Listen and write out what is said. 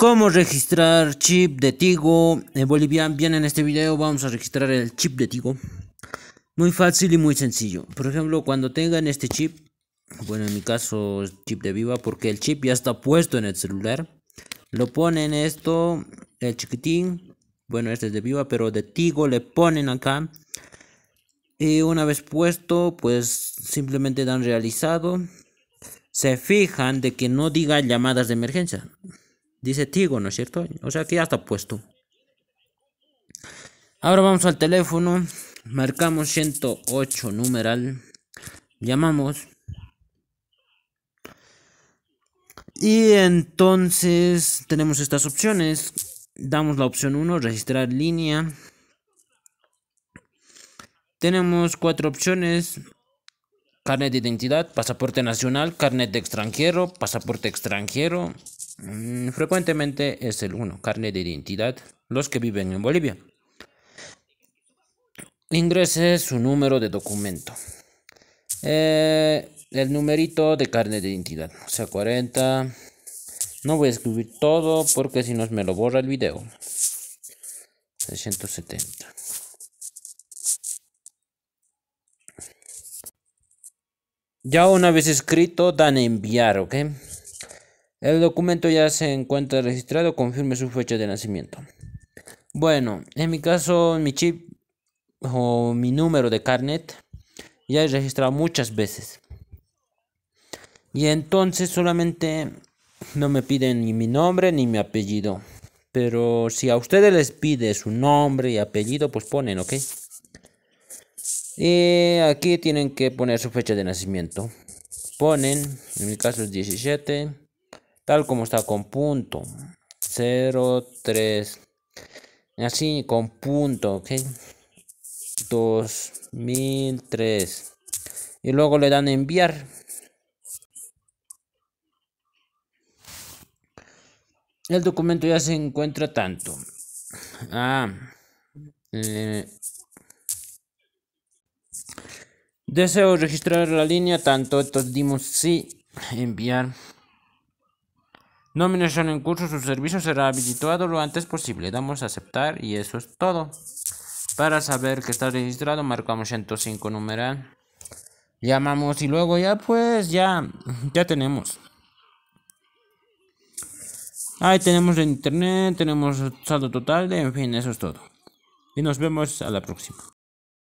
Cómo registrar chip de Tigo en eh, Bolivia. Bien, en este video vamos a registrar el chip de Tigo. Muy fácil y muy sencillo. Por ejemplo, cuando tengan este chip, bueno, en mi caso es chip de Viva, porque el chip ya está puesto en el celular. Lo ponen esto, el chiquitín. Bueno, este es de Viva, pero de Tigo le ponen acá. Y una vez puesto, pues simplemente dan realizado. Se fijan de que no diga llamadas de emergencia. Dice Tigo, ¿no es cierto? O sea que ya está puesto. Ahora vamos al teléfono. Marcamos 108 numeral. Llamamos. Y entonces tenemos estas opciones. Damos la opción 1, registrar línea. Tenemos cuatro opciones. Carnet de identidad, pasaporte nacional, carnet de extranjero, pasaporte extranjero, Mm, frecuentemente es el 1, carne de identidad, los que viven en Bolivia. Ingrese su número de documento. Eh, el numerito de carne de identidad, o sea, 40. No voy a escribir todo porque si no me lo borra el video. 670. Ya una vez escrito, dan enviar, ¿ok? El documento ya se encuentra registrado, confirme su fecha de nacimiento. Bueno, en mi caso, mi chip o mi número de carnet ya he registrado muchas veces. Y entonces solamente no me piden ni mi nombre ni mi apellido. Pero si a ustedes les pide su nombre y apellido, pues ponen, ¿ok? Y aquí tienen que poner su fecha de nacimiento. Ponen, en mi caso es 17 tal como está con punto 03 así con punto ok 2003 y luego le dan enviar el documento ya se encuentra tanto ah, eh. deseo registrar la línea tanto entonces dimos sí enviar Nominación en curso, su servicio será habilitado lo antes posible. Damos a aceptar y eso es todo. Para saber que está registrado, marcamos 105 numeral. Llamamos y luego ya pues ya, ya tenemos. Ahí tenemos el internet, tenemos saldo total, en fin, eso es todo. Y nos vemos a la próxima.